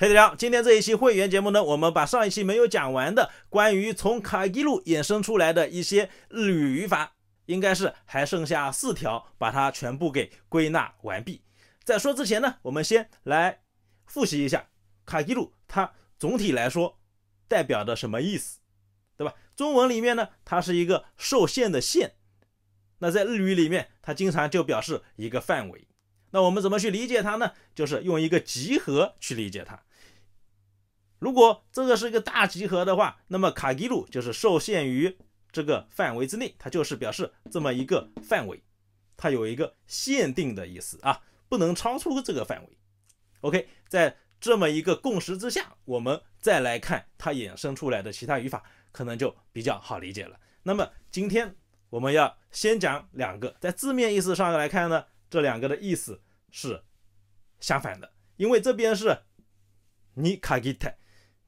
黑队长，今天这一期会员节目呢，我们把上一期没有讲完的关于从卡基路衍生出来的一些日语语法，应该是还剩下四条，把它全部给归纳完毕。在说之前呢，我们先来复习一下卡基路，它总体来说代表的什么意思，对吧？中文里面呢，它是一个受限的限，那在日语里面，它经常就表示一个范围。那我们怎么去理解它呢？就是用一个集合去理解它。如果这个是一个大集合的话，那么卡基鲁就是受限于这个范围之内，它就是表示这么一个范围，它有一个限定的意思啊，不能超出这个范围。OK，在这么一个共识之下，我们再来看它衍生出来的其他语法，可能就比较好理解了。那么今天我们要先讲两个，在字面意思上来看呢，这两个的意思是相反的，因为这边是尼卡给泰。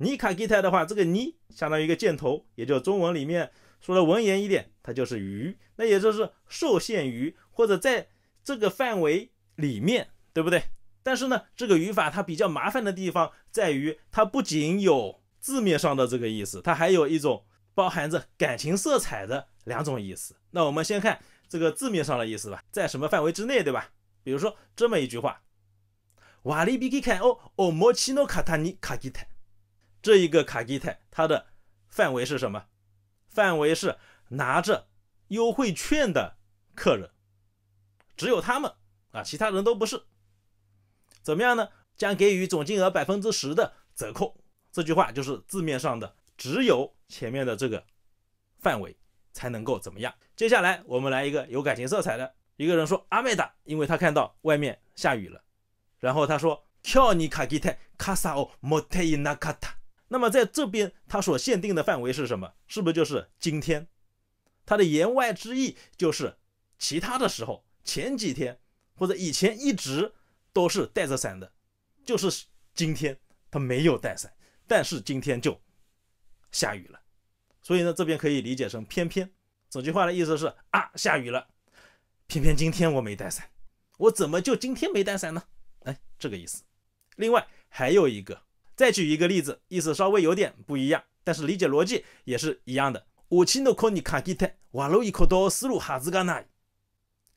尼卡吉他的话，这个尼相当于一个箭头，也就是中文里面说的文言一点，它就是鱼，那也就是受限于或者在这个范围里面，对不对？但是呢，这个语法它比较麻烦的地方在于，它不仅有字面上的这个意思，它还有一种包含着感情色彩的两种意思。那我们先看这个字面上的意思吧，在什么范围之内，对吧？比如说这么一句话：瓦利比基凯哦哦，莫奇诺卡塔尼卡吉他。这一个卡基泰，它的范围是什么？范围是拿着优惠券的客人，只有他们啊，其他人都不是。怎么样呢？将给予总金额百分之十的折扣。这句话就是字面上的，只有前面的这个范围才能够怎么样。接下来我们来一个有感情色彩的，一个人说阿妹达，因为他看到外面下雨了，然后他说跳你卡基泰卡萨奥莫泰伊纳卡塔。那么在这边，它所限定的范围是什么？是不是就是今天？它的言外之意就是，其他的时候，前几天或者以前一直都是带着伞的，就是今天他没有带伞，但是今天就下雨了。所以呢，这边可以理解成偏偏。整句话的意思是啊，下雨了，偏偏今天我没带伞，我怎么就今天没带伞呢？哎，这个意思。另外还有一个。再举一个例子，意思稍微有点不一样，但是理解逻辑也是一样的。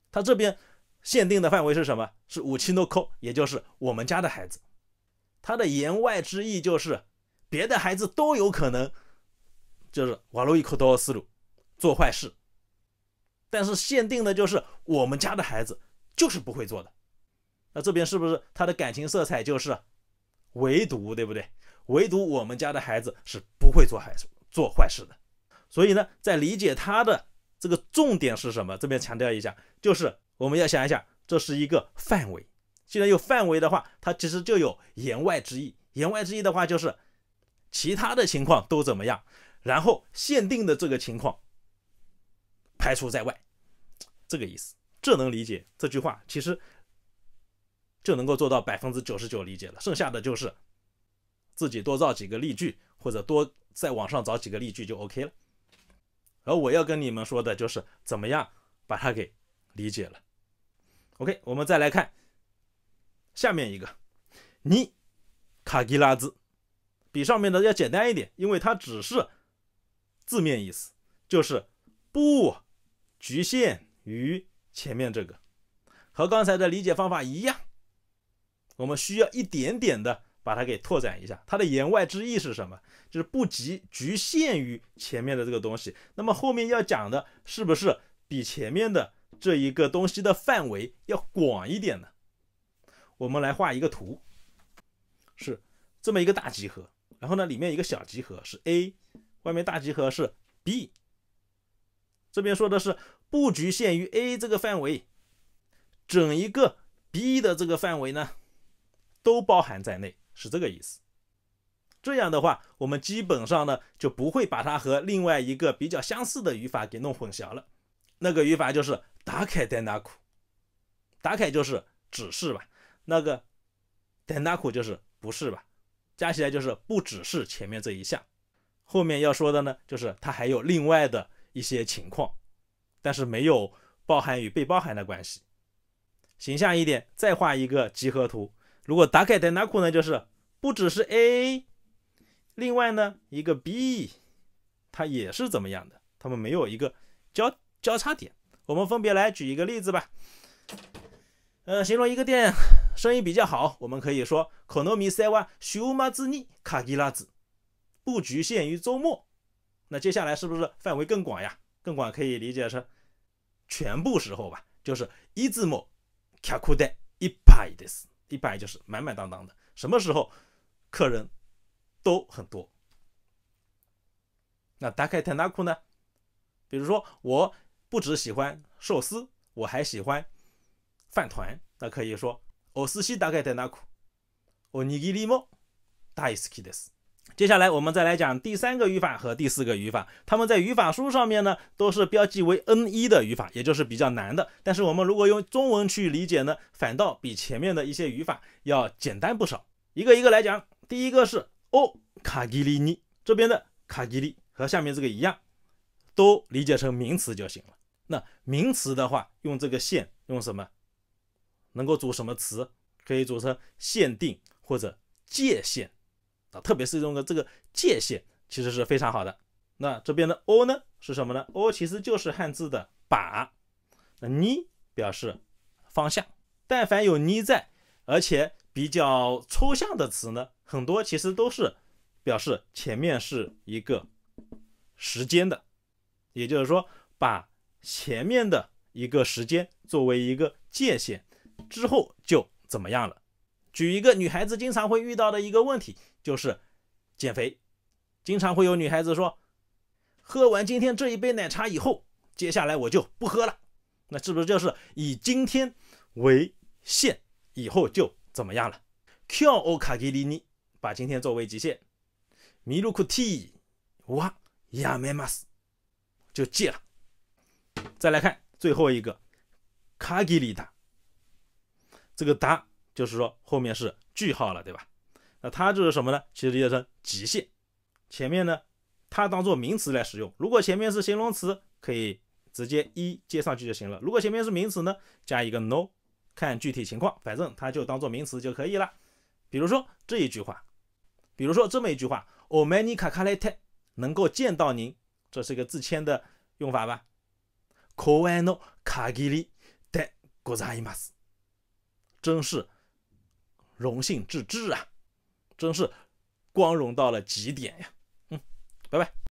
他这边限定的范围是什么？是我亲六空，也就是我们家的孩子。他的言外之意就是，别的孩子都有可能，就是瓦罗一口多思路做坏事，但是限定的就是我们家的孩子就是不会做的。那这边是不是他的感情色彩就是？唯独对不对？唯独我们家的孩子是不会做害做坏事的。所以呢，在理解他的这个重点是什么，这边强调一下，就是我们要想一想，这是一个范围。既然有范围的话，它其实就有言外之意。言外之意的话，就是其他的情况都怎么样，然后限定的这个情况排除在外，这个意思。这能理解这句话，其实。就能够做到百分之九十九理解了，剩下的就是自己多造几个例句，或者多在网上找几个例句就 OK 了。而我要跟你们说的就是怎么样把它给理解了。OK，我们再来看下面一个，尼卡吉拉兹比上面的要简单一点，因为它只是字面意思，就是不局限于前面这个，和刚才的理解方法一样。我们需要一点点的把它给拓展一下。它的言外之意是什么？就是不局限于前面的这个东西。那么后面要讲的，是不是比前面的这一个东西的范围要广一点呢？我们来画一个图，是这么一个大集合，然后呢，里面一个小集合是 A，外面大集合是 B。这边说的是不局限于 A 这个范围，整一个 B 的这个范围呢？都包含在内，是这个意思。这样的话，我们基本上呢就不会把它和另外一个比较相似的语法给弄混淆了。那个语法就是“打开”“戴纳库”，“打开”就是指示吧，那个“戴纳库”就是不是吧，加起来就是不只是前面这一项。后面要说的呢，就是它还有另外的一些情况，但是没有包含与被包含的关系。形象一点，再画一个集合图。如果打开的那库呢，就是不只是 A，另外呢一个 B，它也是怎么样的？它们没有一个交交叉点。我们分别来举一个例子吧。呃，形容一个店生意比较好，我们可以说“可诺米塞万修马兹尼卡不局限于周末。那接下来是不是范围更广呀？更广可以理解成全部时候吧，就是一字母卡库代伊派德斯。一摆就是满满当当的，什么时候客人都很多。那打开传纳库呢？比如说，我不只喜欢寿司，我还喜欢饭团。那可以说，お寿司大好きです。接下来我们再来讲第三个语法和第四个语法，它们在语法书上面呢都是标记为 N 一的语法，也就是比较难的。但是我们如果用中文去理解呢，反倒比前面的一些语法要简单不少。一个一个来讲，第一个是 O 卡吉里尼这边的卡吉里和下面这个一样，都理解成名词就行了。那名词的话，用这个线用什么能够组什么词？可以组成限定或者界限。啊，特别是用的这个界限其实是非常好的。那这边的 “o” 呢是什么呢？“o” 其实就是汉字的“把那你表示方向。但凡有你在，而且比较抽象的词呢，很多其实都是表示前面是一个时间的，也就是说把前面的一个时间作为一个界限，之后就怎么样了？举一个女孩子经常会遇到的一个问题。就是减肥，经常会有女孩子说，喝完今天这一杯奶茶以后，接下来我就不喝了。那是不是就是以今天为限，以后就怎么样了？Qo 卡 i n 尼把今天作为极限，米路库蒂哇亚梅马斯就戒了。再来看最后一个卡 i d 达，这个答，就是说后面是句号了，对吧？那它就是什么呢？其实理解成极限，前面呢，它当做名词来使用。如果前面是形容词，可以直接一接上去就行了。如果前面是名词呢，加一个 no，看具体情况，反正它就当做名词就可以了。比如说这一句话，比如说这么一句话，omani k a k l e t 能够见到您，这是一个自谦的用法吧？kono k a g i l i de g o z a i m a s 真是荣幸之至啊！真是光荣到了极点呀！嗯，拜拜。